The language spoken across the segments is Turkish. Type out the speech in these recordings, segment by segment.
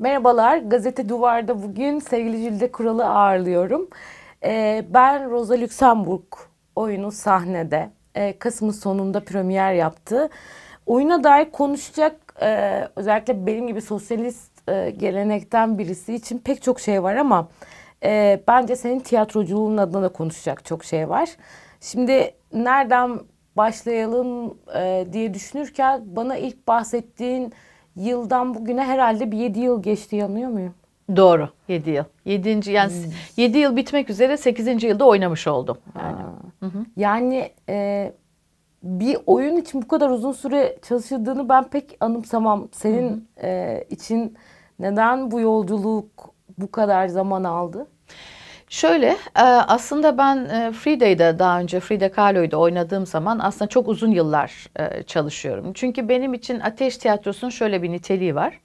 Merhabalar, Gazete Duvar'da bugün sevgili Jülde Kural'ı ağırlıyorum. Ee, ben Rosa Luxemburg oyunu sahnede. Ee, Kasım'ın sonunda premier yaptı. Oyuna dair konuşacak e, özellikle benim gibi sosyalist e, gelenekten birisi için pek çok şey var ama e, bence senin tiyatroculuğun adına da konuşacak çok şey var. Şimdi nereden başlayalım e, diye düşünürken bana ilk bahsettiğin yıldan bugüne herhalde bir 7 yıl geçti yanılıyor muyum? Doğru 7 yıl. 7. yani 7 hmm. yıl bitmek üzere 8. yılda oynamış oldum. Yani, yani e, bir oyun için bu kadar uzun süre çalıştığını ben pek anımsamam. Senin Hı -hı. E, için neden bu yolculuk bu kadar zaman aldı? Şöyle e, aslında ben e, Friday'da daha önce Frida Kahlo'yu oynadığım zaman aslında çok uzun yıllar e, çalışıyorum. Çünkü benim için Ateş Tiyatrosu'nun şöyle bir niteliği var.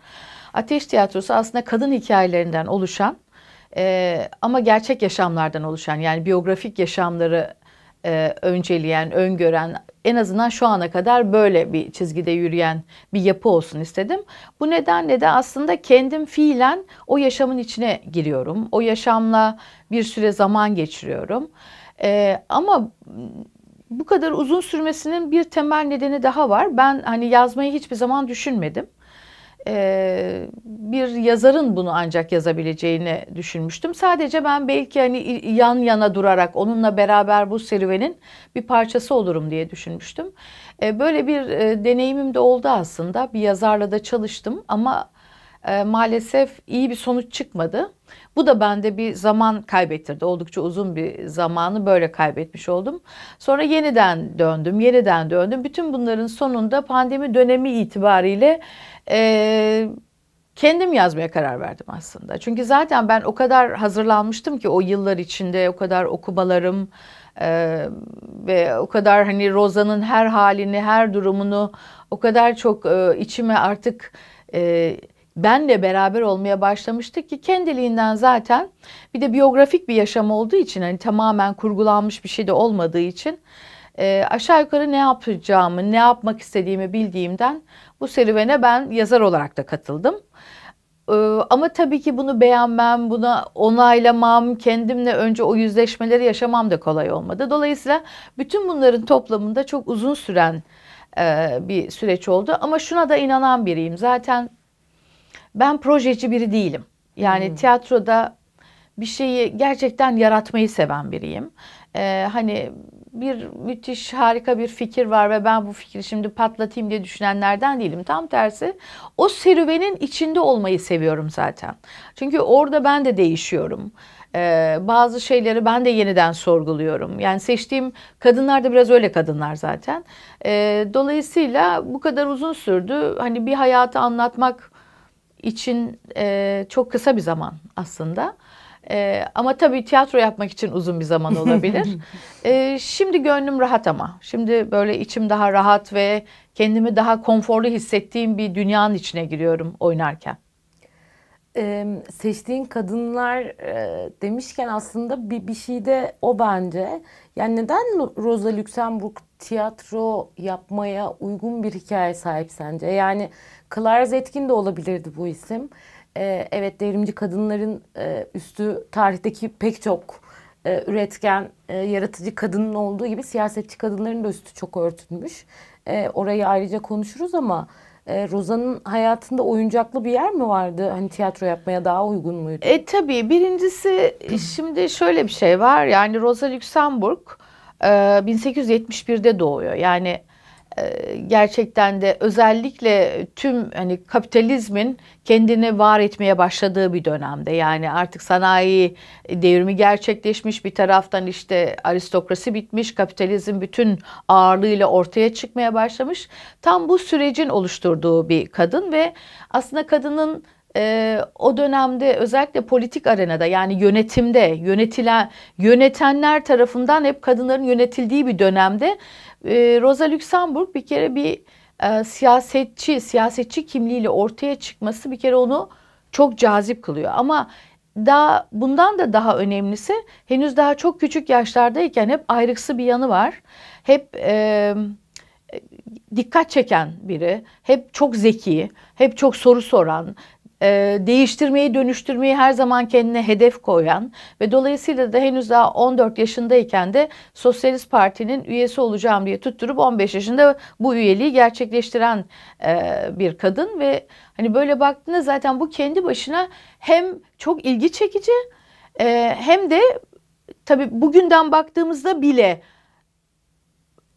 Ateş Tiyatrosu aslında kadın hikayelerinden oluşan ama gerçek yaşamlardan oluşan yani biyografik yaşamları e, önceleyen, öngören en azından şu ana kadar böyle bir çizgide yürüyen bir yapı olsun istedim. Bu nedenle de aslında kendim fiilen o yaşamın içine giriyorum. O yaşamla bir süre zaman geçiriyorum. E, ama bu kadar uzun sürmesinin bir temel nedeni daha var. Ben hani yazmayı hiçbir zaman düşünmedim e, bir yazarın bunu ancak yazabileceğini düşünmüştüm. Sadece ben belki hani yan yana durarak onunla beraber bu serüvenin bir parçası olurum diye düşünmüştüm. E, böyle bir e, deneyimim de oldu aslında. Bir yazarla da çalıştım ama e, maalesef iyi bir sonuç çıkmadı. Bu da bende bir zaman kaybettirdi. Oldukça uzun bir zamanı böyle kaybetmiş oldum. Sonra yeniden döndüm, yeniden döndüm. Bütün bunların sonunda pandemi dönemi itibariyle ee, kendim yazmaya karar verdim aslında. Çünkü zaten ben o kadar hazırlanmıştım ki o yıllar içinde o kadar okumalarım e, ve o kadar hani Roza'nın her halini, her durumunu o kadar çok e, içime artık e, benle beraber olmaya başlamıştık ki kendiliğinden zaten bir de biyografik bir yaşam olduğu için hani tamamen kurgulanmış bir şey de olmadığı için e, aşağı yukarı ne yapacağımı, ne yapmak istediğimi bildiğimden bu serüvene ben yazar olarak da katıldım. Ee, ama tabii ki bunu beğenmem, buna onaylamam, kendimle önce o yüzleşmeleri yaşamam da kolay olmadı. Dolayısıyla bütün bunların toplamında çok uzun süren e, bir süreç oldu. Ama şuna da inanan biriyim. Zaten ben projeci biri değilim. Yani hmm. tiyatroda bir şeyi gerçekten yaratmayı seven biriyim. Ee, hani bir müthiş harika bir fikir var ve ben bu fikri şimdi patlatayım diye düşünenlerden değilim. Tam tersi o serüvenin içinde olmayı seviyorum zaten. Çünkü orada ben de değişiyorum. Ee, bazı şeyleri ben de yeniden sorguluyorum. Yani seçtiğim kadınlar da biraz öyle kadınlar zaten. Ee, dolayısıyla bu kadar uzun sürdü. Hani bir hayatı anlatmak için e, çok kısa bir zaman aslında. E, ama tabii tiyatro yapmak için uzun bir zaman olabilir. e, şimdi gönlüm rahat ama. Şimdi böyle içim daha rahat ve kendimi daha konforlu hissettiğim bir dünyanın içine giriyorum oynarken. Ee, seçtiğin kadınlar e, demişken aslında bir, bir şey de o bence. Yani neden Rosa Luxemburg tiyatro yapmaya uygun bir hikaye sahip sence? Yani Clara Zetkin de olabilirdi bu isim e, evet devrimci kadınların e, üstü tarihteki pek çok e, üretken, e, yaratıcı kadının olduğu gibi siyasetçi kadınların da üstü çok örtülmüş. E, orayı ayrıca konuşuruz ama e, Rozan'ın hayatında oyuncaklı bir yer mi vardı? Hani tiyatro yapmaya daha uygun muydu? E tabii. Birincisi şimdi şöyle bir şey var. Yani Rosa Luxemburg e, 1871'de doğuyor. Yani e, gerçekten de özellikle tüm hani kapitalizmin kendini var etmeye başladığı bir dönemde yani artık sanayi devrimi gerçekleşmiş bir taraftan işte aristokrasi bitmiş kapitalizm bütün ağırlığıyla ortaya çıkmaya başlamış tam bu sürecin oluşturduğu bir kadın ve aslında kadının e, o dönemde özellikle politik arenada yani yönetimde yönetilen yönetenler tarafından hep kadınların yönetildiği bir dönemde ee, Rosa Luxemburg bir kere bir e, siyasetçi, siyasetçi kimliğiyle ortaya çıkması bir kere onu çok cazip kılıyor. Ama daha bundan da daha önemlisi henüz daha çok küçük yaşlardayken hep ayrıksı bir yanı var. Hep e, e dikkat çeken biri, hep çok zeki, hep çok soru soran, e, değiştirmeyi, dönüştürmeyi her zaman kendine hedef koyan ve dolayısıyla da henüz daha 14 yaşındayken de Sosyalist Parti'nin üyesi olacağım diye tutturup 15 yaşında bu üyeliği gerçekleştiren e, bir kadın ve hani böyle baktığında zaten bu kendi başına hem çok ilgi çekici e, hem de tabii bugünden baktığımızda bile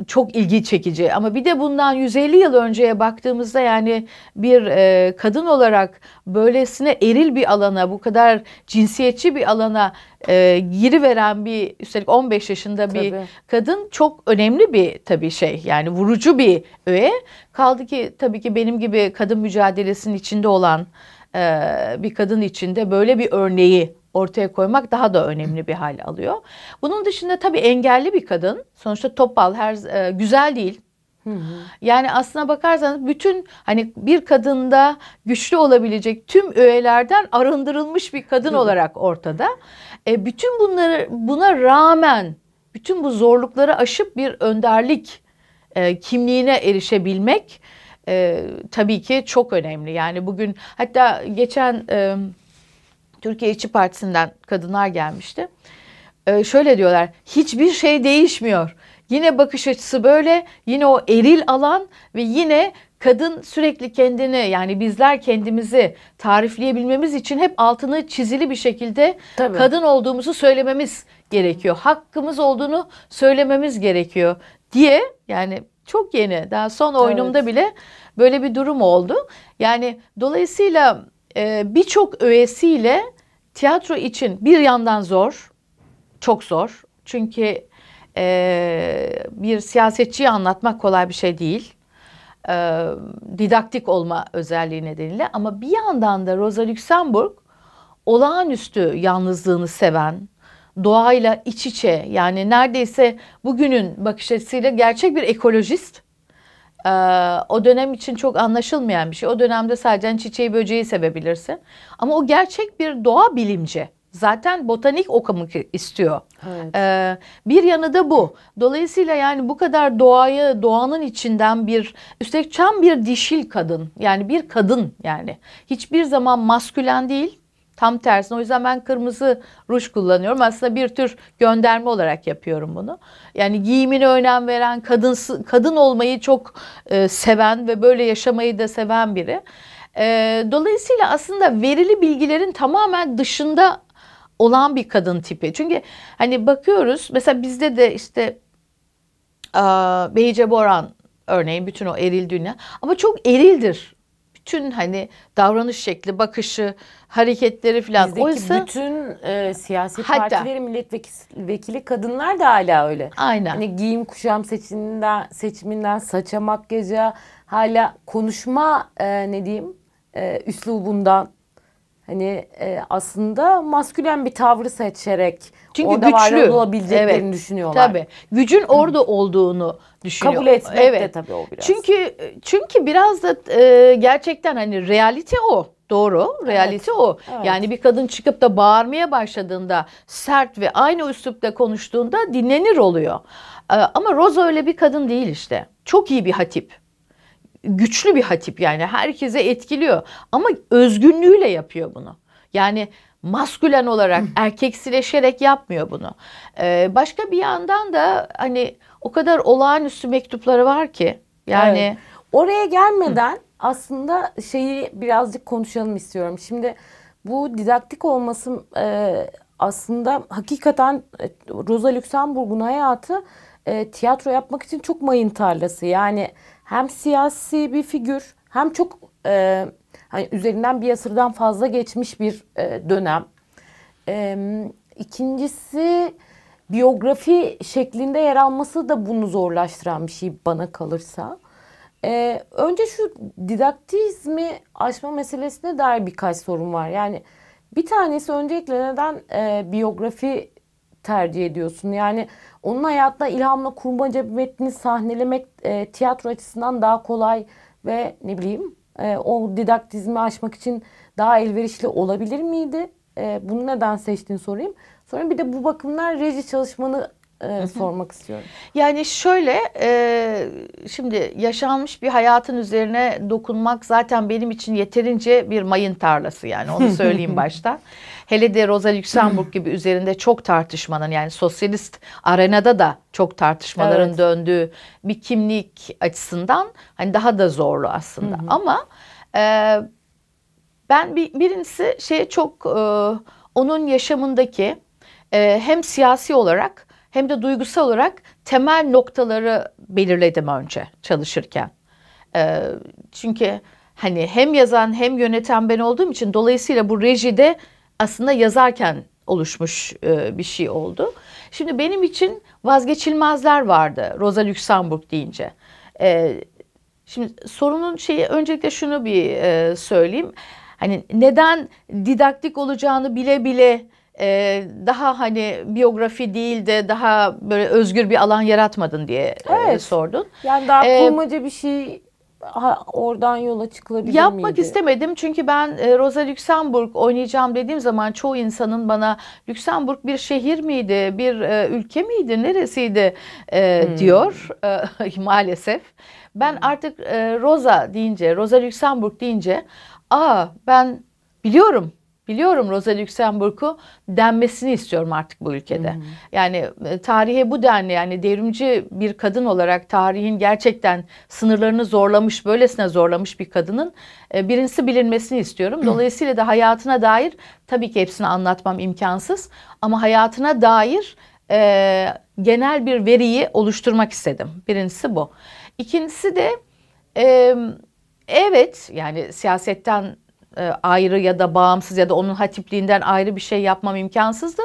çok ilgi çekici ama bir de bundan 150 yıl önceye baktığımızda yani bir e, kadın olarak böylesine eril bir alana bu kadar cinsiyetçi bir alana e, giriveren bir üstelik 15 yaşında bir tabii. kadın çok önemli bir tabii şey yani vurucu bir öğe kaldı ki tabii ki benim gibi kadın mücadelesinin içinde olan e, bir kadın içinde böyle bir örneği ortaya koymak daha da önemli bir hal alıyor. Bunun dışında tabii engelli bir kadın sonuçta topal her e, güzel değil. Yani aslına bakarsanız bütün hani bir kadında güçlü olabilecek tüm öğelerden arındırılmış bir kadın olarak ortada. E, bütün bunları buna rağmen bütün bu zorlukları aşıp bir önderlik e, kimliğine erişebilmek e, tabii ki çok önemli. Yani bugün hatta geçen e, Türkiye İçi Partisi'nden kadınlar gelmişti. Ee, şöyle diyorlar, hiçbir şey değişmiyor. Yine bakış açısı böyle, yine o eril alan ve yine kadın sürekli kendini yani bizler kendimizi tarifleyebilmemiz için hep altını çizili bir şekilde Tabii. kadın olduğumuzu söylememiz gerekiyor. Hakkımız olduğunu söylememiz gerekiyor diye yani çok yeni daha son oyunumda evet. bile böyle bir durum oldu. Yani dolayısıyla e, birçok öğesiyle tiyatro için bir yandan zor, çok zor. Çünkü e, bir siyasetçiyi anlatmak kolay bir şey değil. E, didaktik olma özelliği nedeniyle. Ama bir yandan da Rosa Luxemburg olağanüstü yalnızlığını seven, doğayla iç içe yani neredeyse bugünün bakış açısıyla gerçek bir ekolojist e, o dönem için çok anlaşılmayan bir şey. O dönemde sadece hani çiçeği böceği sevebilirsin. Ama o gerçek bir doğa bilimci. Zaten botanik okumak istiyor. Evet. Ee, bir yanı da bu. Dolayısıyla yani bu kadar doğayı, doğanın içinden bir, üstelik çam bir dişil kadın. Yani bir kadın yani. Hiçbir zaman maskülen değil, Tam tersine o yüzden ben kırmızı ruj kullanıyorum. Aslında bir tür gönderme olarak yapıyorum bunu. Yani giyimine önem veren, kadın kadın olmayı çok e, seven ve böyle yaşamayı da seven biri. E, dolayısıyla aslında verili bilgilerin tamamen dışında olan bir kadın tipi. Çünkü hani bakıyoruz mesela bizde de işte e, Beyce Boran örneğin bütün o eril dünya ama çok erildir bütün hani davranış şekli, bakışı, hareketleri falan. Bizdeki Oysa, bütün e, siyasi hatta, partilerin milletvekili kadınlar da hala öyle. Aynen. Hani giyim kuşam seçiminden, seçiminden saça makyaja hala konuşma e, ne diyeyim e, üslubundan hani e, aslında maskülen bir tavrı seçerek Çünkü orada güçlü. var olabileceklerini evet. düşünüyorlar. Tabii. Gücün orada Hı. olduğunu düşünüyor. Kabul etmek evet. de tabii o biraz. Çünkü çünkü biraz da e, gerçekten hani realite o. Doğru, realite evet. o. Evet. Yani bir kadın çıkıp da bağırmaya başladığında, sert ve aynı üslupla konuştuğunda dinlenir oluyor. E, ama Rose öyle bir kadın değil işte. Çok iyi bir hatip güçlü bir hatip yani herkese etkiliyor ama özgünlüğüyle yapıyor bunu. Yani maskülen olarak erkeksileşerek yapmıyor bunu. Ee, başka bir yandan da hani o kadar olağanüstü mektupları var ki yani evet. oraya gelmeden Hı. aslında şeyi birazcık konuşalım istiyorum. Şimdi bu didaktik olması e, aslında hakikaten e, Rosa Luxemburg'un hayatı e, tiyatro yapmak için çok mayın tarlası. Yani hem siyasi bir figür hem çok e, hani üzerinden bir asırdan fazla geçmiş bir e, dönem. E, ikincisi biyografi şeklinde yer alması da bunu zorlaştıran bir şey bana kalırsa. E, önce şu didaktizmi açma meselesine dair birkaç sorun var. Yani bir tanesi öncelikle neden e, biyografi tercih ediyorsun. Yani onun hayatına ilhamla kurmaca bir metni sahnelemek e, tiyatro açısından daha kolay ve ne bileyim e, o didaktizmi aşmak için daha elverişli olabilir miydi? E, bunu neden seçtin sorayım. Sonra bir de bu bakımdan reji çalışmanı e, sormak istiyorum. Yani şöyle e, şimdi yaşanmış bir hayatın üzerine dokunmak zaten benim için yeterince bir mayın tarlası yani onu söyleyeyim başta. Hele de Rosa Luxemburg hmm. gibi üzerinde çok tartışmanın yani sosyalist arenada da çok tartışmaların evet. döndüğü bir kimlik açısından hani daha da zorlu aslında. Ama e, ben bir, birincisi şeye çok e, onun yaşamındaki e, hem siyasi olarak hem de duygusal olarak temel noktaları belirledim önce çalışırken. E, çünkü hani hem yazan hem yöneten ben olduğum için dolayısıyla bu rejide aslında yazarken oluşmuş e, bir şey oldu. Şimdi benim için vazgeçilmezler vardı Rosa Luxemburg deyince. E, şimdi sorunun şeyi öncelikle şunu bir e, söyleyeyim. Hani neden didaktik olacağını bile bile e, daha hani biyografi değil de daha böyle özgür bir alan yaratmadın diye e, evet. e, sordun. Yani daha e, kurmaca ee, bir şey oradan yola çıkılabilir Yapmak miydi? istemedim çünkü ben e, Rosa Luxemburg oynayacağım dediğim zaman çoğu insanın bana Luxemburg bir şehir miydi, bir e, ülke miydi, neresiydi e, hmm. diyor maalesef. Ben hmm. artık Rosa deyince, Rosa Luxemburg deyince aa ben biliyorum biliyorum Rosa Luxemburg'u denmesini istiyorum artık bu ülkede. Hı hı. Yani e, tarihe bu denli yani devrimci bir kadın olarak tarihin gerçekten sınırlarını zorlamış, böylesine zorlamış bir kadının e, birincisi bilinmesini istiyorum. Dolayısıyla da hayatına dair tabii ki hepsini anlatmam imkansız ama hayatına dair e, genel bir veriyi oluşturmak istedim. Birincisi bu. İkincisi de e, evet yani siyasetten e, ayrı ya da bağımsız ya da onun hatipliğinden ayrı bir şey yapmam imkansızdı.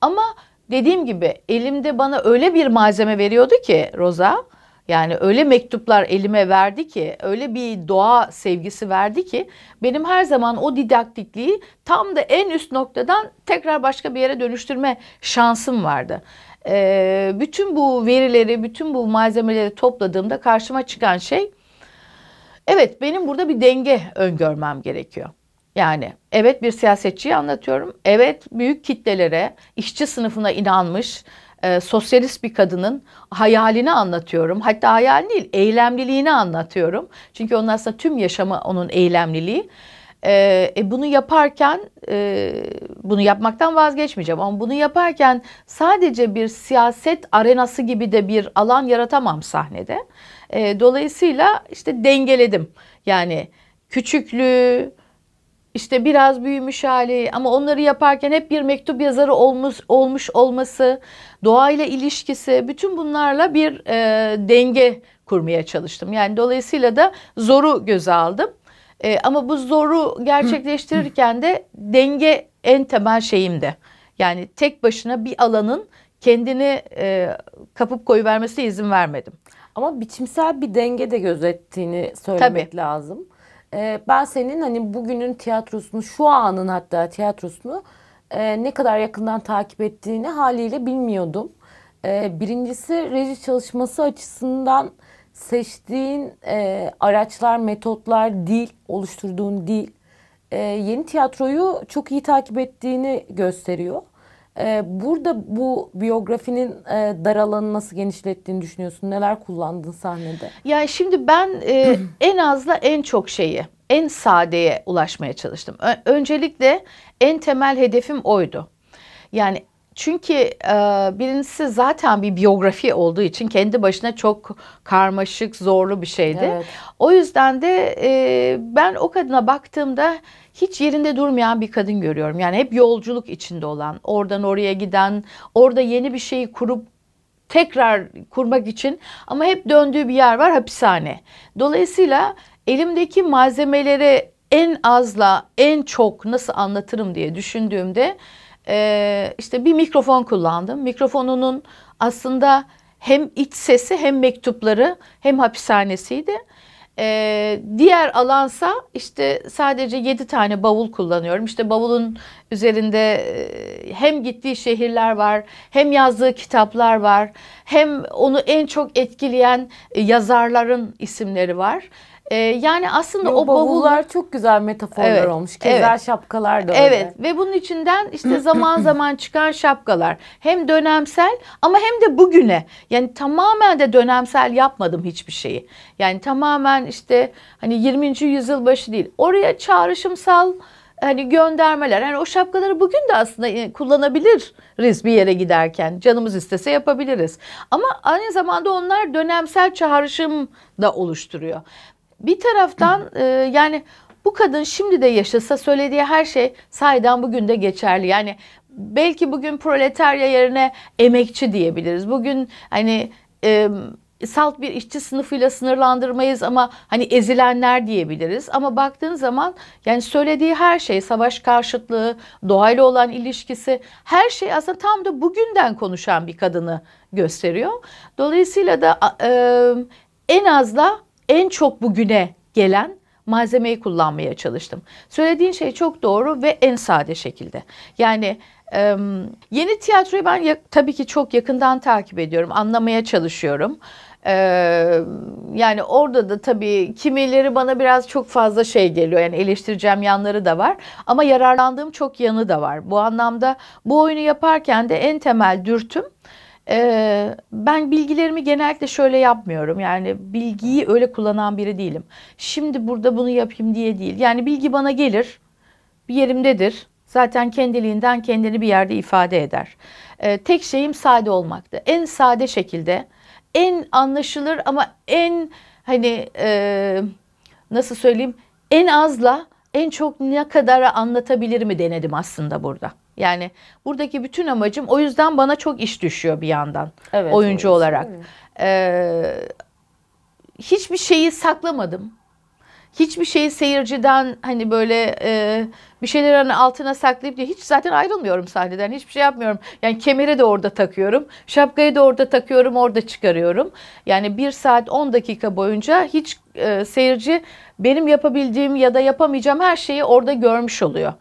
Ama dediğim gibi elimde bana öyle bir malzeme veriyordu ki Roza. Yani öyle mektuplar elime verdi ki, öyle bir doğa sevgisi verdi ki benim her zaman o didaktikliği tam da en üst noktadan tekrar başka bir yere dönüştürme şansım vardı. Ee, bütün bu verileri, bütün bu malzemeleri topladığımda karşıma çıkan şey Evet benim burada bir denge öngörmem gerekiyor. Yani evet bir siyasetçiyi anlatıyorum. Evet büyük kitlelere, işçi sınıfına inanmış e, sosyalist bir kadının hayalini anlatıyorum. Hatta hayal değil, eylemliliğini anlatıyorum. Çünkü onun aslında tüm yaşamı onun eylemliliği. E, e, bunu yaparken, e, bunu yapmaktan vazgeçmeyeceğim ama bunu yaparken sadece bir siyaset arenası gibi de bir alan yaratamam sahnede. E, dolayısıyla işte dengeledim. Yani küçüklüğü, işte biraz büyümüş hali ama onları yaparken hep bir mektup yazarı olmuş, olmuş olması, doğayla ilişkisi bütün bunlarla bir e, denge kurmaya çalıştım. Yani dolayısıyla da zoru göze aldım. E, ama bu zoru gerçekleştirirken de denge en temel şeyimdi. Yani tek başına bir alanın kendini e, kapıp koyuvermesine izin vermedim. Ama biçimsel bir denge de gözettiğini söylemek Tabii. lazım. Ee, ben senin hani bugünün tiyatrosunu, şu anın hatta tiyatrosunu e, ne kadar yakından takip ettiğini haliyle bilmiyordum. Ee, birincisi reji çalışması açısından seçtiğin e, araçlar, metotlar, dil, oluşturduğun dil e, yeni tiyatroyu çok iyi takip ettiğini gösteriyor. Ee, burada bu biyografinin e, nasıl genişlettiğini düşünüyorsun? Neler kullandın sahnede? Yani şimdi ben e, en azla en çok şeyi, en sadeye ulaşmaya çalıştım. Ö öncelikle en temel hedefim oydu. Yani çünkü birincisi zaten bir biyografi olduğu için kendi başına çok karmaşık, zorlu bir şeydi. Evet. O yüzden de ben o kadına baktığımda hiç yerinde durmayan bir kadın görüyorum. Yani hep yolculuk içinde olan, oradan oraya giden, orada yeni bir şeyi kurup tekrar kurmak için ama hep döndüğü bir yer var hapishane. Dolayısıyla elimdeki malzemeleri en azla en çok nasıl anlatırım diye düşündüğümde e, işte bir mikrofon kullandım. Mikrofonunun aslında hem iç sesi hem mektupları hem hapishanesiydi. Ee, diğer alansa işte sadece 7 tane bavul kullanıyorum. İşte bavulun üzerinde e, hem gittiği şehirler var, hem yazdığı kitaplar var, hem onu en çok etkileyen e, yazarların isimleri var. E, yani aslında Yo, o bavullar, bavullar çok güzel metaforlar evet, olmuş. Keza evet. şapkalar da öyle. Evet ve bunun içinden işte zaman zaman çıkan şapkalar hem dönemsel ama hem de bugüne. Yani tamamen de dönemsel yapmadım hiçbir şeyi. Yani tamamen işte hani 20. yüzyıl başı değil. Oraya çağrışımsal hani göndermeler. Yani o şapkaları bugün de aslında e, kullanabiliriz bir yere giderken. Canımız istese yapabiliriz. Ama aynı zamanda onlar dönemsel çağrışım da oluşturuyor. Bir taraftan e, yani bu kadın şimdi de yaşasa söylediği her şey sahiden bugün de geçerli. Yani belki bugün proletarya yerine emekçi diyebiliriz. Bugün hani e, salt bir işçi sınıfıyla sınırlandırmayız ama hani ezilenler diyebiliriz. Ama baktığın zaman yani söylediği her şey savaş karşıtlığı, doğayla olan ilişkisi her şey aslında tam da bugünden konuşan bir kadını gösteriyor. Dolayısıyla da e, en az da en çok bugüne gelen malzemeyi kullanmaya çalıştım. Söylediğin şey çok doğru ve en sade şekilde. Yani e, yeni tiyatroyu ben ya, tabii ki çok yakından takip ediyorum, anlamaya çalışıyorum. Ee, yani orada da tabii kimileri bana biraz çok fazla şey geliyor. Yani eleştireceğim yanları da var. Ama yararlandığım çok yanı da var. Bu anlamda bu oyunu yaparken de en temel dürtüm ee, ben bilgilerimi genellikle şöyle yapmıyorum. Yani bilgiyi öyle kullanan biri değilim. Şimdi burada bunu yapayım diye değil. Yani bilgi bana gelir, bir yerimdedir. Zaten kendiliğinden kendini bir yerde ifade eder. Ee, tek şeyim sade olmaktı. En sade şekilde, en anlaşılır ama en hani e, nasıl söyleyeyim en azla en çok ne kadar anlatabilir mi denedim aslında burada. Yani buradaki bütün amacım o yüzden bana çok iş düşüyor bir yandan evet, oyuncu evet. olarak. Ee, hiçbir şeyi saklamadım. Hiçbir şeyi seyirciden hani böyle e, bir şeyleri hani altına saklayıp diye hiç zaten ayrılmıyorum sahneden. Hiçbir şey yapmıyorum. Yani kemeri de orada takıyorum. Şapkayı da orada takıyorum. Orada çıkarıyorum. Yani bir saat 10 dakika boyunca hiç e, seyirci benim yapabildiğim ya da yapamayacağım her şeyi orada görmüş oluyor.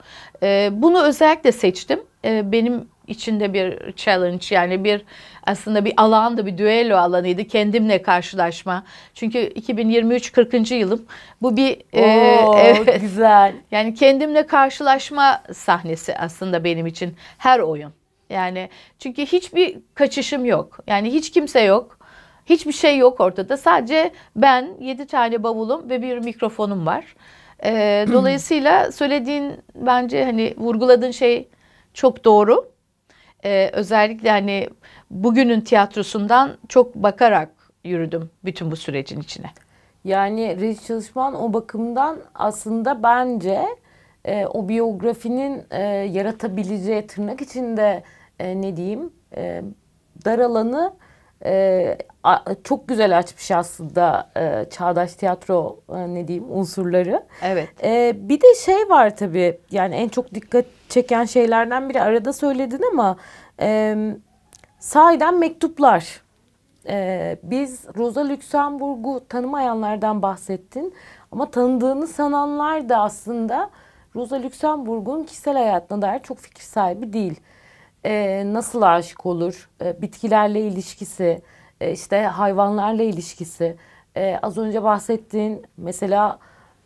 Ee, bunu özellikle seçtim. E, benim içinde bir challenge yani bir aslında bir alandı bir düello alanıydı kendimle karşılaşma. Çünkü 2023 40. yılım. Bu bir e, Oo, e, evet. güzel. Yani kendimle karşılaşma sahnesi aslında benim için her oyun. Yani çünkü hiçbir kaçışım yok. Yani hiç kimse yok. Hiçbir şey yok ortada. Sadece ben, yedi tane bavulum ve bir mikrofonum var. E, dolayısıyla söylediğin bence hani vurguladığın şey çok doğru. E, özellikle hani bugünün tiyatrosundan çok bakarak yürüdüm bütün bu sürecin içine. Yani Reis Çalışman o bakımdan aslında bence e, o biyografinin e, yaratabileceği tırnak içinde e, ne diyeyim e, dar alanı e, çok güzel açmış aslında e, çağdaş tiyatro e, ne diyeyim unsurları. Evet. E, bir de şey var tabii yani en çok dikkat çeken şeylerden biri arada söyledin ama e, sahiden mektuplar. E, biz Rosa Luxemburg'u tanımayanlardan bahsettin ama tanıdığını sananlar da aslında Rosa Luxemburg'un kişisel hayatına dair çok fikir sahibi değil. E, nasıl aşık olur, e, bitkilerle ilişkisi, e, işte hayvanlarla ilişkisi, e, az önce bahsettiğin mesela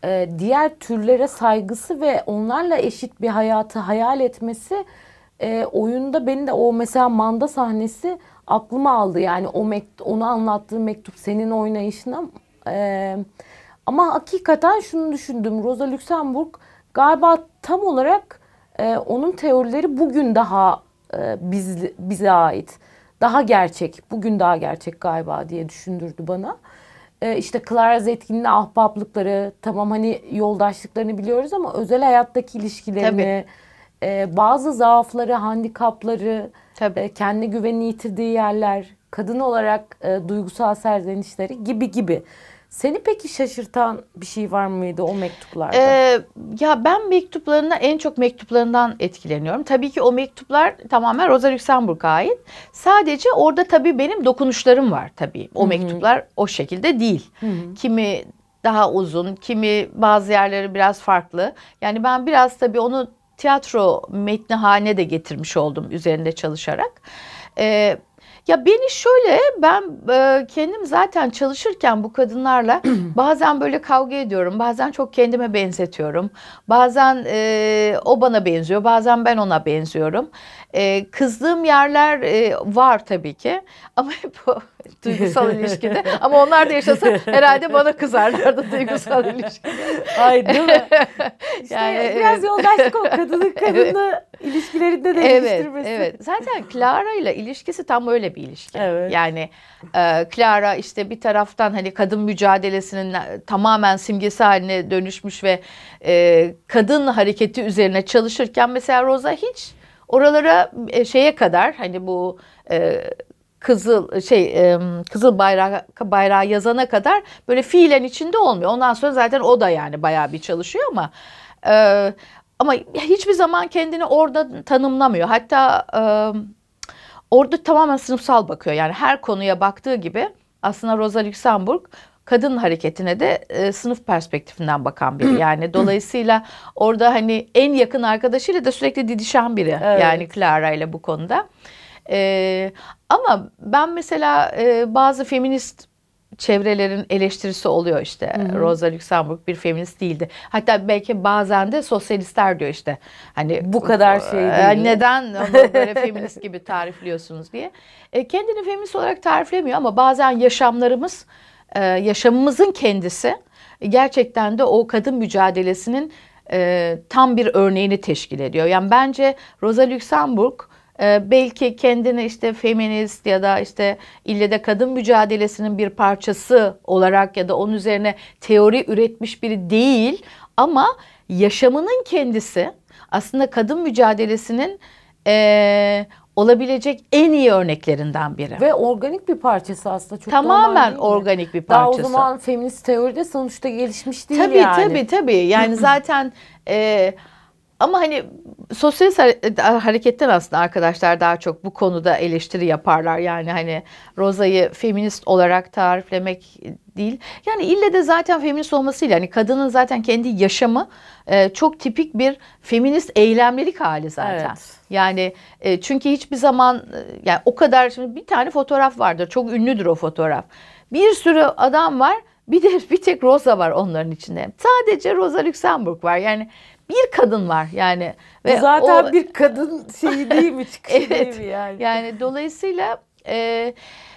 e, diğer türlere saygısı ve onlarla eşit bir hayatı hayal etmesi e, oyunda beni de o mesela manda sahnesi aklıma aldı. Yani o onu anlattığı mektup senin oynayışına. E, ama hakikaten şunu düşündüm. Rosa Luxemburg galiba tam olarak e, onun teorileri bugün daha e, biz, bize ait daha gerçek, bugün daha gerçek galiba diye düşündürdü bana. Ee, işte Clara Zetkin'in ahbaplıkları, tamam hani yoldaşlıklarını biliyoruz ama özel hayattaki ilişkilerini, e, bazı zaafları, handikapları, E, kendi güveni yitirdiği yerler, kadın olarak e, duygusal serzenişleri gibi gibi seni peki şaşırtan bir şey var mıydı o mektuplarda? Ee, ya ben mektuplarında en çok mektuplarından etkileniyorum. Tabii ki o mektuplar tamamen Rosa Luxemburg'a ait. Sadece orada tabii benim dokunuşlarım var tabii. O Hı-hı. mektuplar o şekilde değil. Hı-hı. Kimi daha uzun, kimi bazı yerleri biraz farklı. Yani ben biraz tabii onu tiyatro metni haline de getirmiş oldum üzerinde çalışarak. Ee, ya beni şöyle ben e, kendim zaten çalışırken bu kadınlarla bazen böyle kavga ediyorum. Bazen çok kendime benzetiyorum. Bazen e, o bana benziyor. Bazen ben ona benziyorum. E, kızdığım yerler e, var tabii ki ama hep o duygusal ilişkide. Ama onlar da yaşasa herhalde bana kızarlardı duygusal ilişkide. Ay değil mi? işte yani, biraz evet. yoldaşlık o kadını kadınla ilişkilerinde de evet, Evet. Zaten Clara ile ilişkisi tam öyle bir ilişki. Evet. Yani e, Clara işte bir taraftan hani kadın mücadelesinin e, tamamen simgesi haline dönüşmüş ve e, kadın hareketi üzerine çalışırken mesela Rosa hiç Oralara e, şeye kadar hani bu e, kızıl şey e, kızıl bayrağı bayrağı yazana kadar böyle fiilen içinde olmuyor. Ondan sonra zaten o da yani bayağı bir çalışıyor ama e, ama hiçbir zaman kendini orada tanımlamıyor. Hatta e, orada tamamen sınıfsal bakıyor. Yani her konuya baktığı gibi aslında Rosa Luxemburg kadın hareketine de e, sınıf perspektifinden bakan biri. Yani dolayısıyla orada hani en yakın arkadaşıyla da sürekli didişen biri. Evet. Yani Clara ile bu konuda. E, ama ben mesela e, bazı feminist çevrelerin eleştirisi oluyor işte. Hı-hı. Rosa Luxemburg bir feminist değildi. Hatta belki bazen de sosyalistler diyor işte. Hani bu kadar şey değil. Neden böyle feminist gibi tarifliyorsunuz diye. E, kendini feminist olarak tariflemiyor ama bazen yaşamlarımız e, yaşamımızın kendisi gerçekten de o kadın mücadelesinin e, tam bir örneğini teşkil ediyor. Yani bence Rosa Luxemburg e, belki kendini işte feminist ya da işte ille de kadın mücadelesinin bir parçası olarak ya da onun üzerine teori üretmiş biri değil ama yaşamının kendisi aslında kadın mücadelesinin e, olabilecek en iyi örneklerinden biri. Ve organik bir parçası aslında çok Tamamen organik bir parçası. Daha o zaman feminist teoride sonuçta gelişmiş değil tabii, yani. Tabii tabii tabii. Yani zaten e, ama hani sosyalist e, hareketten aslında arkadaşlar daha çok bu konuda eleştiri yaparlar. Yani hani Roza'yı feminist olarak tariflemek değil. Yani ille de zaten feminist olmasıyla hani kadının zaten kendi yaşamı e, çok tipik bir feminist eylemlilik hali zaten. Evet. Yani e, çünkü hiçbir zaman e, yani o kadar şimdi bir tane fotoğraf vardır. Çok ünlüdür o fotoğraf. Bir sürü adam var. Bir de bir tek Rosa var onların içinde. Sadece Rosa Luxemburg var. Yani bir kadın var yani. Ve Zaten o... bir kadın şeyi değil mi çıkışı evet, değil mi yani? Yani dolayısıyla e,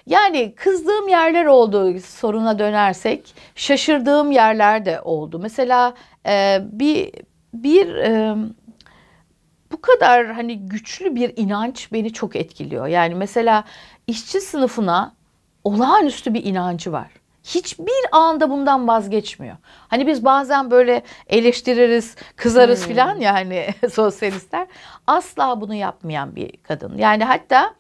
yani kızdığım yerler oldu soruna dönersek şaşırdığım yerler de oldu. Mesela e, bir bir e, bu kadar hani güçlü bir inanç beni çok etkiliyor. Yani mesela işçi sınıfına olağanüstü bir inancı var hiçbir anda bundan vazgeçmiyor. Hani biz bazen böyle eleştiririz, kızarız hmm. filan yani sosyalistler. Asla bunu yapmayan bir kadın. Yani hatta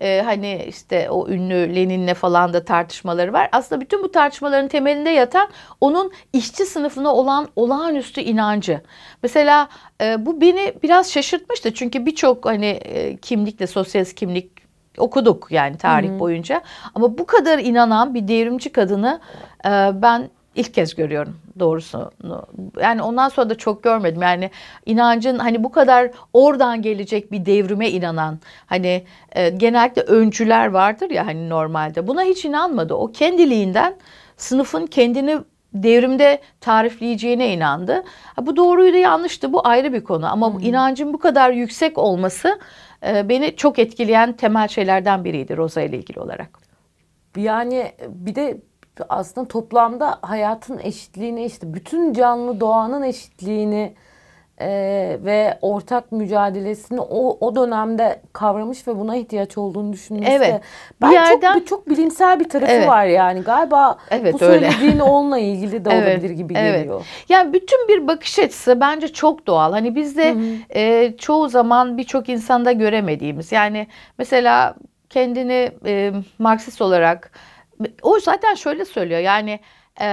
e, hani işte o ünlü Lenin'le falan da tartışmaları var. Aslında bütün bu tartışmaların temelinde yatan onun işçi sınıfına olan olağanüstü inancı. Mesela e, bu beni biraz şaşırtmıştı. Çünkü birçok hani e, kimlikle sosyalist kimlik okuduk yani tarih hı boyunca. Ama bu kadar inanan bir devrimci kadını e, ben ilk kez görüyorum doğrusunu. Yani ondan sonra da çok görmedim. Yani inancın hani bu kadar oradan gelecek bir devrime inanan hani e, genellikle öncüler vardır ya hani normalde. Buna hiç inanmadı. O kendiliğinden sınıfın kendini devrimde tarifleyeceğine inandı. Ha, bu doğruydu yanlıştı bu ayrı bir konu ama hmm. inancın bu kadar yüksek olması ee, beni çok etkileyen temel şeylerden biriydi Roza ile ilgili olarak. Yani bir de aslında toplamda hayatın eşitliğini işte bütün canlı doğanın eşitliğini e, ve ortak mücadelesini o, o dönemde kavramış ve buna ihtiyaç olduğunu düşünmüştü. Evet. Ben yerden... çok, çok bilimsel bir tarafı evet. var yani galiba evet, bu söylediğin öyle. onunla ilgili de evet. olabilir gibi evet. geliyor. Yani bütün bir bakış açısı bence çok doğal. Hani bizde e, çoğu zaman birçok insanda göremediğimiz yani mesela kendini e, Marksist olarak o zaten şöyle söylüyor yani e,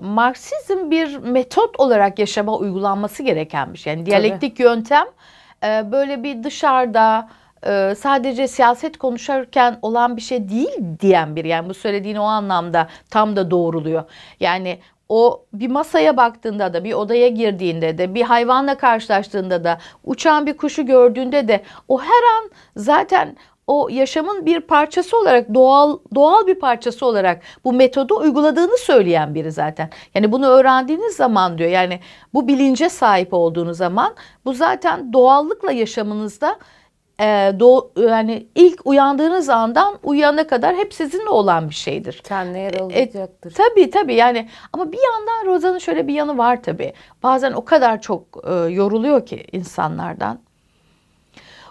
Marksizm bir metot olarak yaşama uygulanması gerekenmiş. Yani diyalektik Tabii. yöntem e, böyle bir dışarıda e, sadece siyaset konuşurken olan bir şey değil diyen bir yani bu söylediğini o anlamda tam da doğruluyor. Yani o bir masaya baktığında da bir odaya girdiğinde de bir hayvanla karşılaştığında da uçan bir kuşu gördüğünde de o her an zaten o yaşamın bir parçası olarak doğal doğal bir parçası olarak bu metodu uyguladığını söyleyen biri zaten. Yani bunu öğrendiğiniz zaman diyor yani bu bilince sahip olduğunuz zaman bu zaten doğallıkla yaşamınızda e, do, yani ilk uyandığınız andan uyana kadar hep sizinle olan bir şeydir. Kendine yer alacaktır. E, e tabii tabii yani ama bir yandan Rozan'ın şöyle bir yanı var tabii. Bazen o kadar çok e, yoruluyor ki insanlardan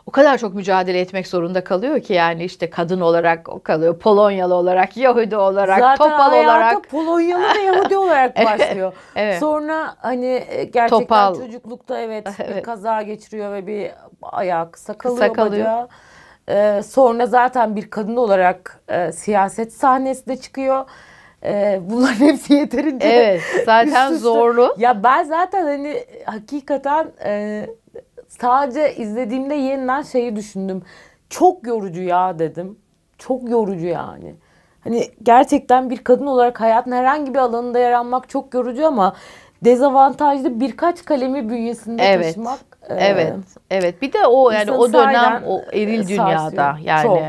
o kadar çok mücadele etmek zorunda kalıyor ki yani işte kadın olarak o kalıyor. Polonyalı olarak, Yahudi olarak, Zaten Topal olarak. Zaten Polonyalı ve Yahudi olarak başlıyor. evet. Sonra hani e, gerçekten Topal. çocuklukta evet, evet bir kaza geçiriyor ve bir ayak sakalıyor, sakalıyor. bacağı. Ee, sonra zaten bir kadın olarak e, siyaset sahnesinde çıkıyor. Ee, bunların hepsi yeterince Evet zaten üst üste. zorlu. Ya ben zaten hani hakikaten e, Sadece izlediğimde yeniden şeyi düşündüm. Çok yorucu ya dedim. Çok yorucu yani. Hani gerçekten bir kadın olarak hayatın herhangi bir alanında yer almak çok yorucu ama dezavantajlı birkaç kalemi bünyesinde evet. taşımak. E, evet. evet. Bir de o yani o dönem o eril e, dünyada sarsıyor. yani. Çok.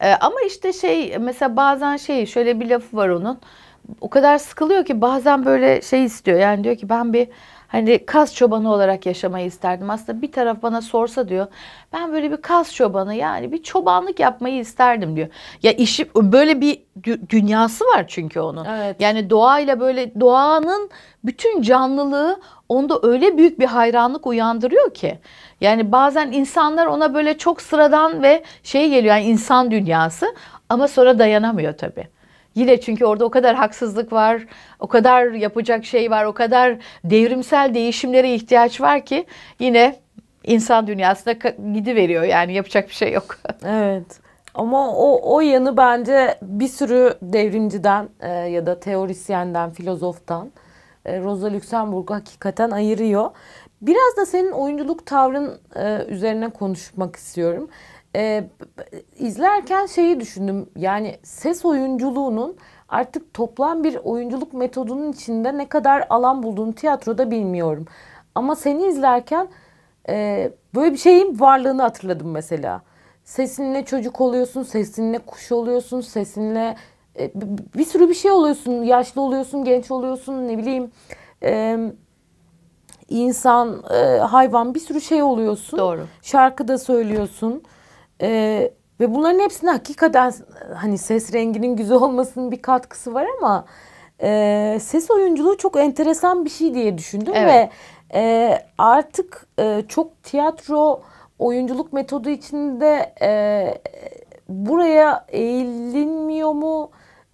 E, ama işte şey mesela bazen şey şöyle bir lafı var onun. O kadar sıkılıyor ki bazen böyle şey istiyor. Yani diyor ki ben bir hani kas çobanı olarak yaşamayı isterdim. Aslında bir taraf bana sorsa diyor ben böyle bir kas çobanı yani bir çobanlık yapmayı isterdim diyor. Ya işi böyle bir dünyası var çünkü onun. Evet. Yani doğayla böyle doğanın bütün canlılığı onda öyle büyük bir hayranlık uyandırıyor ki. Yani bazen insanlar ona böyle çok sıradan ve şey geliyor yani insan dünyası ama sonra dayanamıyor tabii. Yine çünkü orada o kadar haksızlık var, o kadar yapacak şey var, o kadar devrimsel değişimlere ihtiyaç var ki yine insan dünyasına gidiveriyor yani yapacak bir şey yok. Evet. Ama o, o yanı bence bir sürü devrimciden e, ya da teorisyenden, filozoftan e, Rosa Luxemburg hakikaten ayırıyor. Biraz da senin oyunculuk tavrın e, üzerine konuşmak istiyorum e, izlerken şeyi düşündüm. Yani ses oyunculuğunun artık toplam bir oyunculuk metodunun içinde ne kadar alan bulduğunu tiyatroda bilmiyorum. Ama seni izlerken e, böyle bir şeyin varlığını hatırladım mesela. Sesinle çocuk oluyorsun, sesinle kuş oluyorsun, sesinle e, bir sürü bir şey oluyorsun. Yaşlı oluyorsun, genç oluyorsun, ne bileyim e, insan, e, hayvan bir sürü şey oluyorsun. Doğru. Şarkı da söylüyorsun. Ee, ve bunların hepsine hakikaten hani ses renginin güzel olmasının bir katkısı var ama e, ses oyunculuğu çok enteresan bir şey diye düşündüm evet. ve e, artık e, çok tiyatro oyunculuk metodu içinde e, buraya eğilinmiyor mu?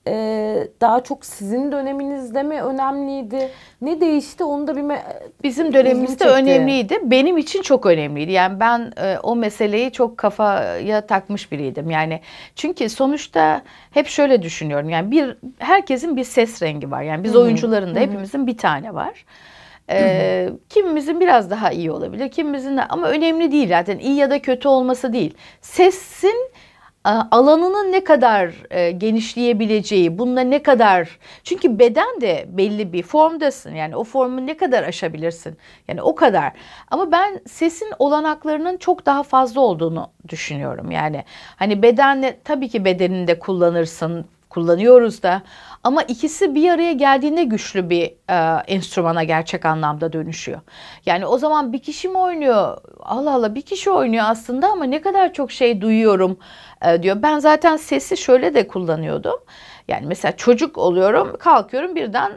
e, daha çok sizin döneminizde mi önemliydi? Ne değişti onu da bir bizim dönemimizde önemliydi. Benim için çok önemliydi. Yani ben e, o meseleyi çok kafaya takmış biriydim. Yani çünkü sonuçta hep şöyle düşünüyorum. Yani bir herkesin bir ses rengi var. Yani biz Hı-hı. oyuncuların da Hı-hı. hepimizin bir tane var. Ee, kimimizin biraz daha iyi olabilir, kimimizin de ama önemli değil zaten iyi ya da kötü olması değil. Sesin Alanının ne kadar e, genişleyebileceği, bunda ne kadar çünkü beden de belli bir formdasın. Yani o formu ne kadar aşabilirsin? Yani o kadar. Ama ben sesin olanaklarının çok daha fazla olduğunu düşünüyorum. Yani hani bedenle tabii ki bedenini de kullanırsın kullanıyoruz da ama ikisi bir araya geldiğinde güçlü bir e, enstrümana gerçek anlamda dönüşüyor. Yani o zaman bir kişi mi oynuyor? Allah Allah bir kişi oynuyor aslında ama ne kadar çok şey duyuyorum e, diyor. Ben zaten sesi şöyle de kullanıyordum. Yani mesela çocuk oluyorum, kalkıyorum birden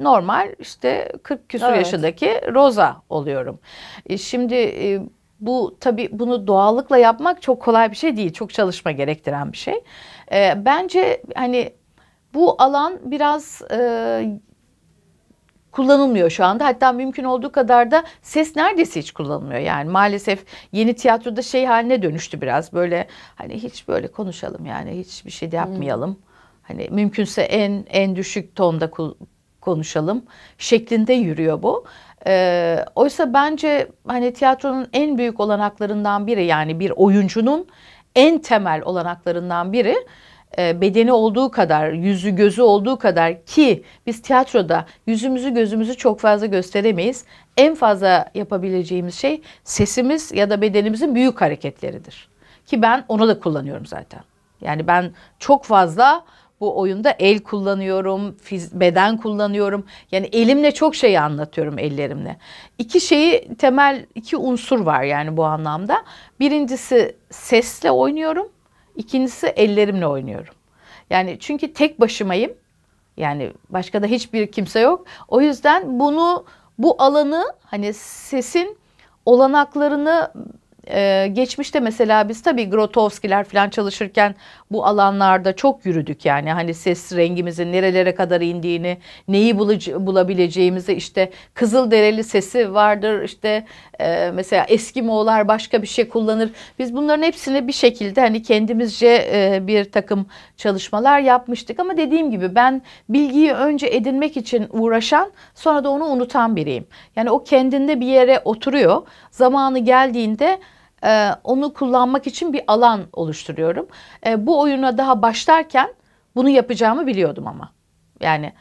normal işte 40 küsur evet. yaşındaki Roza oluyorum. E, şimdi e, bu tabii bunu doğallıkla yapmak çok kolay bir şey değil. Çok çalışma gerektiren bir şey. E, bence hani bu alan biraz e, kullanılmıyor şu anda. Hatta mümkün olduğu kadar da ses neredeyse hiç kullanılmıyor. Yani maalesef yeni tiyatroda şey haline dönüştü biraz. Böyle hani hiç böyle konuşalım yani hiçbir şey de yapmayalım. Hmm. Hani mümkünse en en düşük tonda konuşalım şeklinde yürüyor bu. Ee, oysa bence hani tiyatronun en büyük olanaklarından biri yani bir oyuncunun en temel olanaklarından biri e, bedeni olduğu kadar, yüzü gözü olduğu kadar ki biz tiyatroda yüzümüzü gözümüzü çok fazla gösteremeyiz. En fazla yapabileceğimiz şey sesimiz ya da bedenimizin büyük hareketleridir. Ki ben onu da kullanıyorum zaten. Yani ben çok fazla bu oyunda el kullanıyorum, fiz, beden kullanıyorum. Yani elimle çok şeyi anlatıyorum ellerimle. İki şeyi temel iki unsur var yani bu anlamda. Birincisi sesle oynuyorum. İkincisi ellerimle oynuyorum. Yani çünkü tek başımayım. Yani başka da hiçbir kimse yok. O yüzden bunu bu alanı hani sesin olanaklarını e, geçmişte mesela biz tabii Grotowskiler falan çalışırken bu alanlarda çok yürüdük yani hani ses rengimizin nerelere kadar indiğini neyi bulucu, bulabileceğimizi işte Kızıldereli sesi vardır işte e, mesela Eskimoğlar başka bir şey kullanır biz bunların hepsini bir şekilde hani kendimizce e, bir takım çalışmalar yapmıştık ama dediğim gibi ben bilgiyi önce edinmek için uğraşan sonra da onu unutan biriyim yani o kendinde bir yere oturuyor zamanı geldiğinde e, onu kullanmak için bir alan oluşturuyorum. E, bu oyuna daha başlarken bunu yapacağımı biliyordum ama. Yani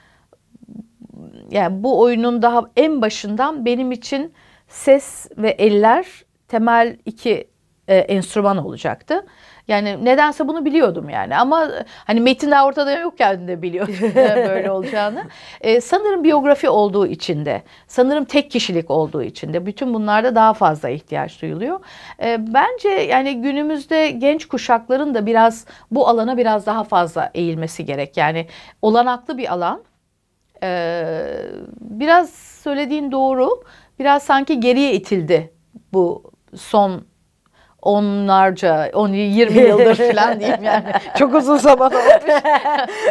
yani bu oyunun daha en başından benim için ses ve eller temel iki e, enstrüman olacaktı. Yani nedense bunu biliyordum yani ama e, hani metin daha ortada yok yokken de biliyordum böyle olacağını. Ee, sanırım biyografi olduğu için de, sanırım tek kişilik olduğu için de bütün bunlarda daha fazla ihtiyaç duyuluyor. Ee, bence yani günümüzde genç kuşakların da biraz bu alana biraz daha fazla eğilmesi gerek. Yani olanaklı bir alan. Ee, biraz söylediğin doğru. Biraz sanki geriye itildi bu son onlarca, on, 20 yıldır falan diyeyim yani. Çok uzun zaman olmuş.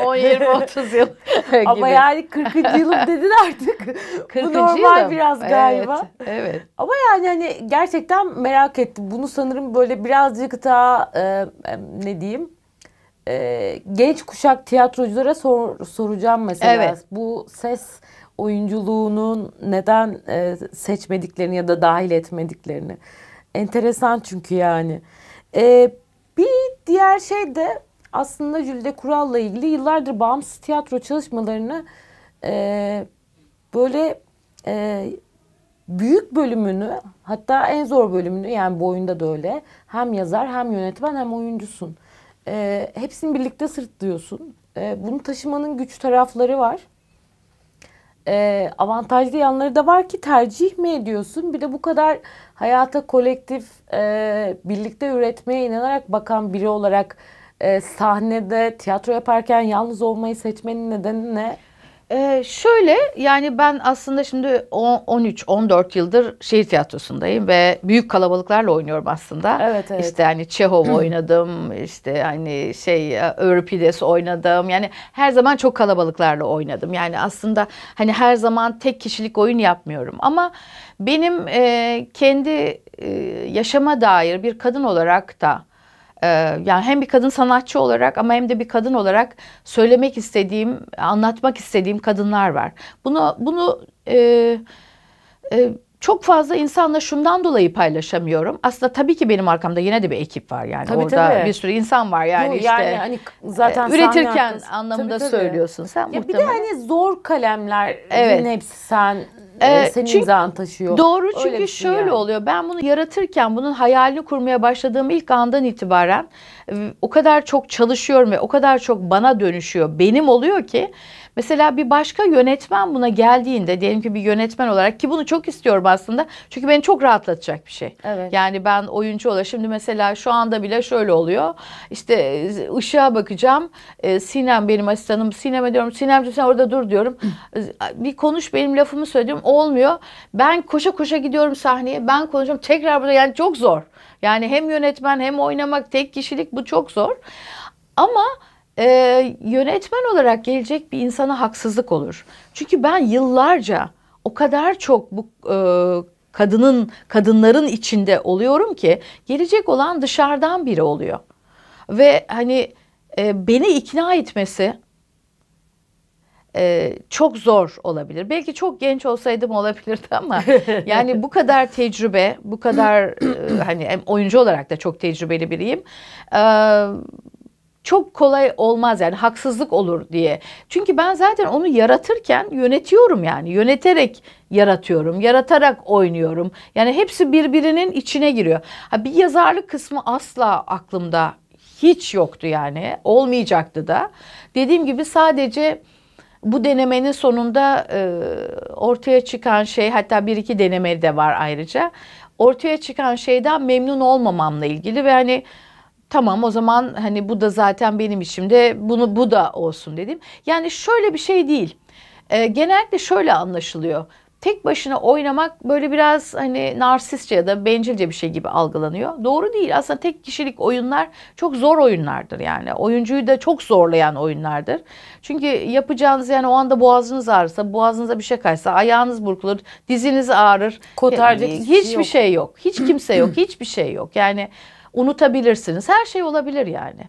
10 20 30 yıl gibi. Ama yani 40. yılım dedin artık. 40. Bu normal yılım. biraz galiba. Evet, evet. Ama yani hani gerçekten merak ettim. Bunu sanırım böyle birazcık daha e, ne diyeyim? E, genç kuşak tiyatroculara sor, soracağım mesela. Evet. Bu ses oyunculuğunun neden e, seçmediklerini ya da dahil etmediklerini. Enteresan çünkü yani. Ee, bir diğer şey de aslında Jülide Kural'la ilgili yıllardır bağımsız tiyatro çalışmalarını e, böyle e, büyük bölümünü hatta en zor bölümünü yani bu oyunda da öyle hem yazar hem yönetmen hem oyuncusun. E, hepsini birlikte sırtlıyorsun. E, bunu taşımanın güç tarafları var e, avantajlı yanları da var ki tercih mi ediyorsun? Bir de bu kadar hayata kolektif e, birlikte üretmeye inanarak bakan biri olarak e, sahnede tiyatro yaparken yalnız olmayı seçmenin nedeni ne? Ee, şöyle yani ben aslında şimdi 13-14 yıldır şehir tiyatrosundayım ve büyük kalabalıklarla oynuyorum aslında. Evet, evet. İşte hani Çehov oynadım, işte hani şey e, Euripides oynadım. Yani her zaman çok kalabalıklarla oynadım. Yani aslında hani her zaman tek kişilik oyun yapmıyorum. Ama benim e, kendi e, yaşama dair bir kadın olarak da ee, yani hem bir kadın sanatçı olarak ama hem de bir kadın olarak söylemek istediğim, anlatmak istediğim kadınlar var. Bunu bunu e, e, çok fazla insanla şundan dolayı paylaşamıyorum. Aslında tabii ki benim arkamda yine de bir ekip var yani. Tabii, Orada tabii. bir sürü insan var yani Yok, işte. Yani hani zaten e, üretirken arkası. anlamında tabii, tabii. söylüyorsun sen. Ya muhtemelen. bir de hani zor kalemler evet. hepsi sen ee, senin çünkü, imzan taşıyor. Doğru çünkü şey şöyle yani. oluyor. Ben bunu yaratırken bunun hayalini kurmaya başladığım ilk andan itibaren e, o kadar çok çalışıyorum ve o kadar çok bana dönüşüyor. Benim oluyor ki Mesela bir başka yönetmen buna geldiğinde diyelim ki bir yönetmen olarak ki bunu çok istiyorum aslında. Çünkü beni çok rahatlatacak bir şey. Evet. Yani ben oyuncu olarak şimdi mesela şu anda bile şöyle oluyor. İşte e, ışığa bakacağım. E, Sinem benim asistanım. Sinem'e diyorum Sinemciğim sen orada dur diyorum. E, bir konuş benim lafımı söylüyorum. Olmuyor. Ben koşa koşa gidiyorum sahneye. Ben konuşuyorum. Tekrar burada yani çok zor. Yani hem yönetmen hem oynamak tek kişilik bu çok zor. Ama e, yönetmen olarak gelecek bir insana haksızlık olur. Çünkü ben yıllarca o kadar çok bu e, kadının kadınların içinde oluyorum ki gelecek olan dışarıdan biri oluyor. Ve hani e, beni ikna etmesi e, çok zor olabilir. Belki çok genç olsaydım olabilirdi ama yani bu kadar tecrübe, bu kadar e, hani oyuncu olarak da çok tecrübeli biriyim. E, çok kolay olmaz yani haksızlık olur diye. Çünkü ben zaten onu yaratırken yönetiyorum yani yöneterek yaratıyorum, yaratarak oynuyorum. Yani hepsi birbirinin içine giriyor. Ha, bir yazarlık kısmı asla aklımda hiç yoktu yani olmayacaktı da. Dediğim gibi sadece bu denemenin sonunda e, ortaya çıkan şey hatta bir iki deneme de var ayrıca. Ortaya çıkan şeyden memnun olmamamla ilgili ve hani tamam o zaman hani bu da zaten benim içimde bunu bu da olsun dedim. Yani şöyle bir şey değil. E, genellikle şöyle anlaşılıyor. Tek başına oynamak böyle biraz hani narsistçe ya da bencilce bir şey gibi algılanıyor. Doğru değil. Aslında tek kişilik oyunlar çok zor oyunlardır yani. Oyuncuyu da çok zorlayan oyunlardır. Çünkü yapacağınız yani o anda boğazınız ağrısa, boğazınıza bir şey kaçsa, ayağınız burkulur, diziniz ağrır. Kotaracak hiçbir şey, şey yok. Hiç kimse yok, hiçbir şey yok. Yani unutabilirsiniz. Her şey olabilir yani.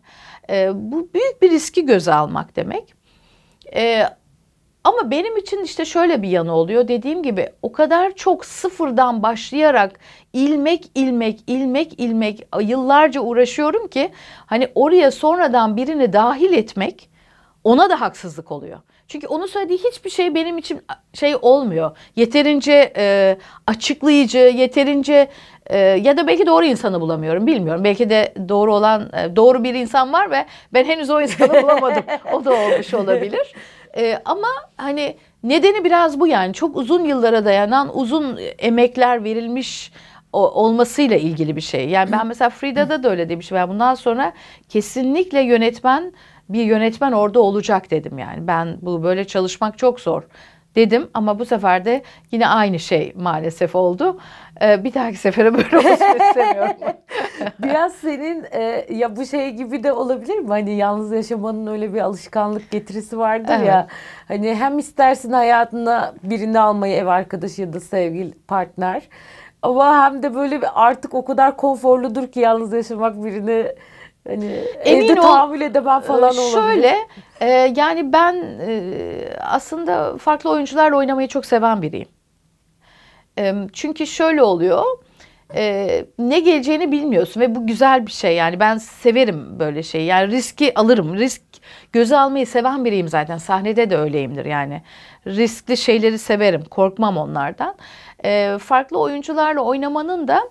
E, bu büyük bir riski göze almak demek. E, ama benim için işte şöyle bir yanı oluyor. Dediğim gibi o kadar çok sıfırdan başlayarak ilmek ilmek ilmek ilmek yıllarca uğraşıyorum ki hani oraya sonradan birini dahil etmek ona da haksızlık oluyor. Çünkü onun söylediği hiçbir şey benim için şey olmuyor. Yeterince e, açıklayıcı, yeterince e, ya da belki doğru insanı bulamıyorum bilmiyorum. Belki de doğru olan e, doğru bir insan var ve ben henüz o insanı bulamadım. o da olmuş olabilir. E, ama hani nedeni biraz bu yani çok uzun yıllara dayanan uzun emekler verilmiş olmasıyla ilgili bir şey. Yani ben mesela Frida'da da öyle demişim. Yani bundan sonra kesinlikle yönetmen bir yönetmen orada olacak dedim yani. Ben bu böyle çalışmak çok zor dedim ama bu sefer de yine aynı şey maalesef oldu. Ee, bir dahaki sefere böyle olsun istemiyorum. Biraz senin e, ya bu şey gibi de olabilir mi? Hani yalnız yaşamanın öyle bir alışkanlık getirisi vardır evet. ya. Hani hem istersin hayatına birini almayı ev arkadaşı ya da sevgili partner. Ama hem de böyle bir artık o kadar konforludur ki yalnız yaşamak birini Hani Emin evde ol, tahammül edemem ee, falan olabilir. Şöyle e, yani ben e, aslında farklı oyuncularla oynamayı çok seven biriyim. E, çünkü şöyle oluyor. E, ne geleceğini bilmiyorsun ve bu güzel bir şey yani ben severim böyle şeyi yani riski alırım risk göze almayı seven biriyim zaten sahnede de öyleyimdir yani riskli şeyleri severim korkmam onlardan e, farklı oyuncularla oynamanın da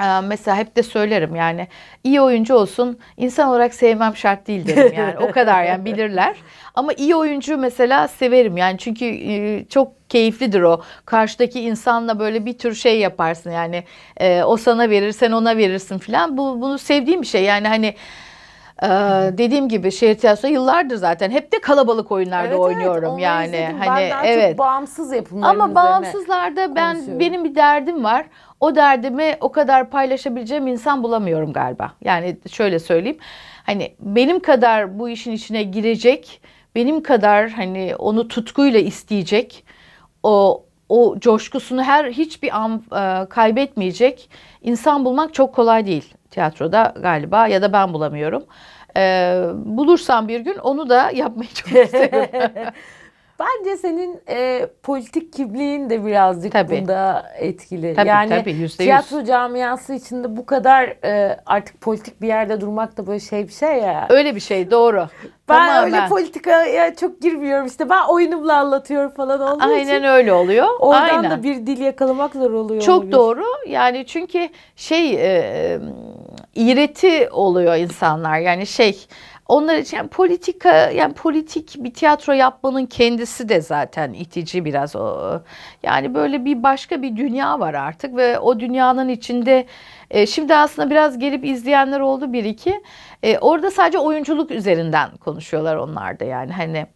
ee, mesela hep de söylerim yani iyi oyuncu olsun insan olarak sevmem şart değil derim yani o kadar yani bilirler ama iyi oyuncu mesela severim yani çünkü e, çok keyiflidir o karşıdaki insanla böyle bir tür şey yaparsın yani e, o sana verir sen ona verirsin filan bu bunu sevdiğim bir şey yani hani ee, dediğim gibi şehir tiyatrosu yıllardır zaten hep de kalabalık oyunlarda evet, oynuyorum evet, yani. Izledim. Hani ben daha evet. Çok bağımsız yapımların Ama bağımsızlarda ben benim bir derdim var. O derdimi o kadar paylaşabileceğim insan bulamıyorum galiba. Yani şöyle söyleyeyim. Hani benim kadar bu işin içine girecek, benim kadar hani onu tutkuyla isteyecek o o coşkusunu her hiçbir an e, kaybetmeyecek insan bulmak çok kolay değil tiyatroda galiba ya da ben bulamıyorum. Ee, bulursam bir gün onu da yapmayı çok isterim. Bence senin e, politik kimliğin de birazcık tabii. bunda etkili. Tabii, yani tabii, %100. tiyatro camiası içinde bu kadar e, artık politik bir yerde durmak da böyle şey bir şey ya. Öyle bir şey doğru. Ben Tamamen. öyle politikaya çok girmiyorum işte ben oyunumla anlatıyorum falan olduğu Aynen için. Aynen öyle oluyor. Oradan Aynen. da bir dil yakalamak zor oluyor. Çok olabilir. doğru yani çünkü şey e, e iğreti oluyor insanlar yani şey onlar için yani politika yani politik bir tiyatro yapmanın kendisi de zaten itici biraz o. Yani böyle bir başka bir dünya var artık ve o dünyanın içinde e, şimdi aslında biraz gelip izleyenler oldu bir iki. E, orada sadece oyunculuk üzerinden konuşuyorlar onlar da yani hani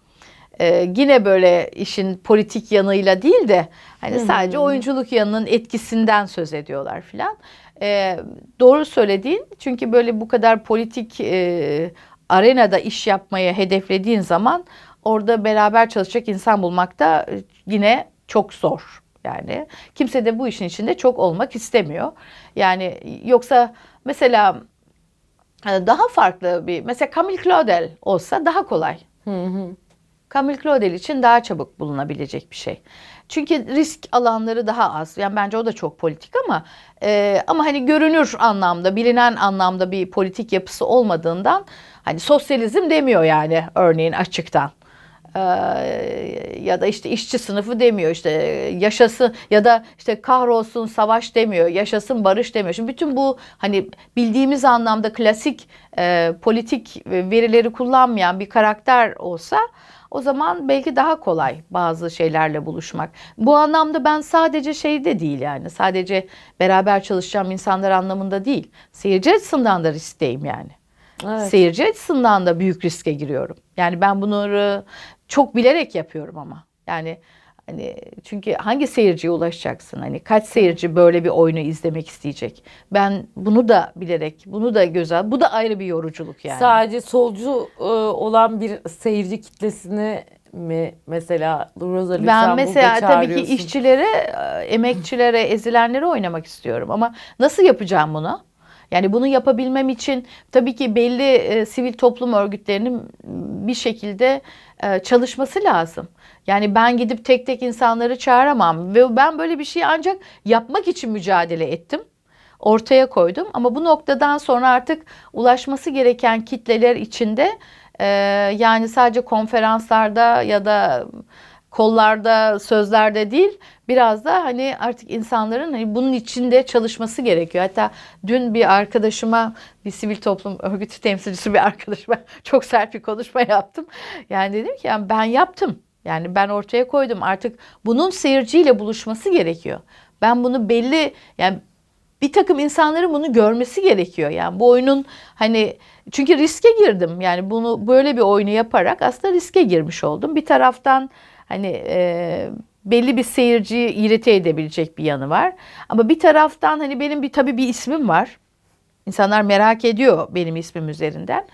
e, yine böyle işin politik yanıyla değil de hani sadece oyunculuk yanının etkisinden söz ediyorlar filan. E, doğru söylediğin çünkü böyle bu kadar politik e, arenada iş yapmaya hedeflediğin zaman orada beraber çalışacak insan bulmak da e, yine çok zor. Yani kimse de bu işin içinde çok olmak istemiyor. Yani yoksa mesela e, daha farklı bir mesela Camille Claudel olsa daha kolay. Hı hı. Camille Claudel için daha çabuk bulunabilecek bir şey. Çünkü risk alanları daha az. Yani bence o da çok politik ama e, ama hani görünür anlamda, bilinen anlamda bir politik yapısı olmadığından Hani sosyalizm demiyor yani örneğin açıktan ee, ya da işte işçi sınıfı demiyor işte yaşasın ya da işte kahrolsun savaş demiyor yaşasın barış demiyor. Şimdi bütün bu hani bildiğimiz anlamda klasik e, politik verileri kullanmayan bir karakter olsa o zaman belki daha kolay bazı şeylerle buluşmak. Bu anlamda ben sadece şeyde değil yani sadece beraber çalışacağım insanlar anlamında değil. Seyirci açısından da riskteyim yani. Evet. Seyirci açısından da büyük riske giriyorum. Yani ben bunları çok bilerek yapıyorum ama. Yani hani çünkü hangi seyirciye ulaşacaksın? Hani kaç seyirci böyle bir oyunu izlemek isteyecek? Ben bunu da bilerek, bunu da göze Bu da ayrı bir yoruculuk yani. Sadece solcu e, olan bir seyirci kitlesini mi mesela Rosalie Ben mesela tabii ki işçilere, e, emekçilere, ezilenlere oynamak istiyorum ama nasıl yapacağım bunu? Yani bunu yapabilmem için tabii ki belli e, sivil toplum örgütlerinin bir şekilde e, çalışması lazım. Yani ben gidip tek tek insanları çağıramam ve ben böyle bir şey ancak yapmak için mücadele ettim ortaya koydum. Ama bu noktadan sonra artık ulaşması gereken kitleler içinde e, yani sadece konferanslarda ya da kollarda, sözlerde değil biraz da hani artık insanların hani bunun içinde çalışması gerekiyor. Hatta dün bir arkadaşıma bir sivil toplum örgütü temsilcisi bir arkadaşıma çok sert bir konuşma yaptım. Yani dedim ki yani ben yaptım. Yani ben ortaya koydum. Artık bunun seyirciyle buluşması gerekiyor. Ben bunu belli yani bir takım insanların bunu görmesi gerekiyor. Yani bu oyunun hani çünkü riske girdim. Yani bunu böyle bir oyunu yaparak aslında riske girmiş oldum. Bir taraftan hani e, belli bir seyirciyi irite edebilecek bir yanı var. Ama bir taraftan hani benim bir tabii bir ismim var. İnsanlar merak ediyor benim ismim üzerinden.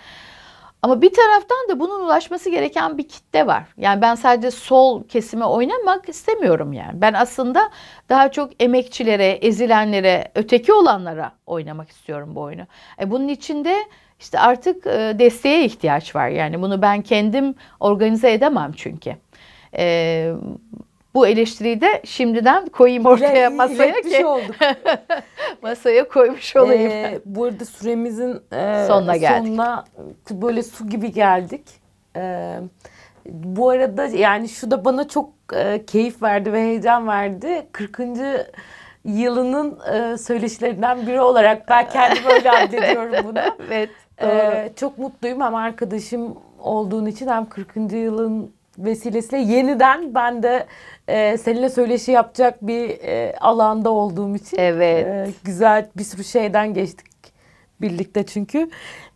Ama bir taraftan da bunun ulaşması gereken bir kitle var. Yani ben sadece sol kesime oynamak istemiyorum yani. Ben aslında daha çok emekçilere, ezilenlere, öteki olanlara oynamak istiyorum bu oyunu. E bunun de işte artık e, desteğe ihtiyaç var. Yani bunu ben kendim organize edemem çünkü. E, bu eleştiriyi de şimdiden koyayım ortaya İle, masaya ki olduk. masaya koymuş olayım. Ee, bu arada süremizin e, sonuna geldik. Sonuna böyle su gibi geldik. Ee, bu arada yani şu da bana çok e, keyif verdi ve heyecan verdi. 40 yılının e, söyleşilerinden biri olarak ben kendimi öyle addediyorum bunu. evet. Ee, doğru. çok mutluyum hem arkadaşım olduğun için hem 40. yılın vesilesiyle yeniden ben de e, seninle söyleşi yapacak bir e, alanda olduğum için. Evet. E, güzel bir sürü şeyden geçtik birlikte çünkü.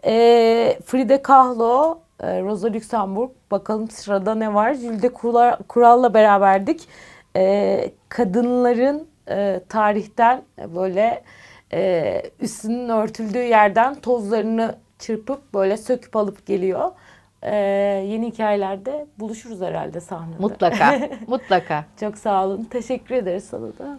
E, Frida Kahlo, e, Rosa Luxemburg. Bakalım sırada ne var? Jülde Kural'la beraberdik. E, kadınların e, tarihten böyle e, üstünün örtüldüğü yerden tozlarını çırpıp böyle söküp alıp geliyor e, yeni hikayelerde buluşuruz herhalde sahnede. Mutlaka, mutlaka. Çok sağ olun. Teşekkür ederiz sana da.